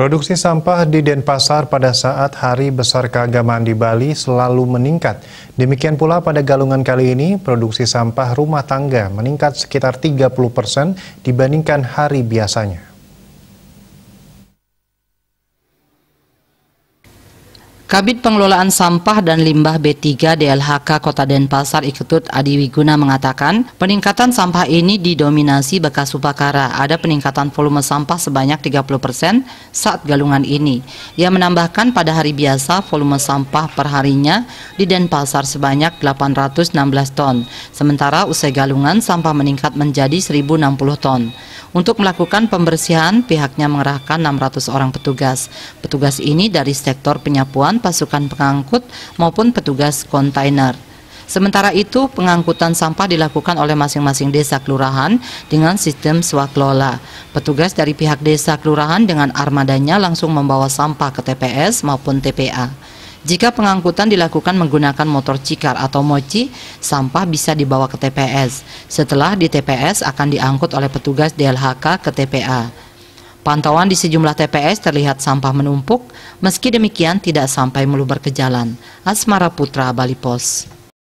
Produksi sampah di Denpasar pada saat Hari Besar Keagamaan di Bali selalu meningkat. Demikian pula pada galungan kali ini, produksi sampah rumah tangga meningkat sekitar 30 persen dibandingkan hari biasanya. Kabit Pengelolaan Sampah dan Limbah B3 DLHK Kota Denpasar Iketut Adi Wiguna mengatakan, peningkatan sampah ini didominasi bekas upakara. Ada peningkatan volume sampah sebanyak 30% saat galungan ini. Ia menambahkan pada hari biasa volume sampah perharinya di Denpasar sebanyak 816 ton. Sementara usai galungan sampah meningkat menjadi 1060 ton. Untuk melakukan pembersihan, pihaknya mengerahkan 600 orang petugas. Petugas ini dari sektor penyapuan, pasukan pengangkut, maupun petugas kontainer. Sementara itu, pengangkutan sampah dilakukan oleh masing-masing desa kelurahan dengan sistem swaklola. Petugas dari pihak desa kelurahan dengan armadanya langsung membawa sampah ke TPS maupun TPA. Jika pengangkutan dilakukan menggunakan motor cikar atau mochi, sampah bisa dibawa ke TPS. Setelah di TPS akan diangkut oleh petugas DLHK ke TPA. Pantauan di sejumlah TPS terlihat sampah menumpuk, meski demikian tidak sampai meluber ke jalan. Asmara Putra, Bali Pos.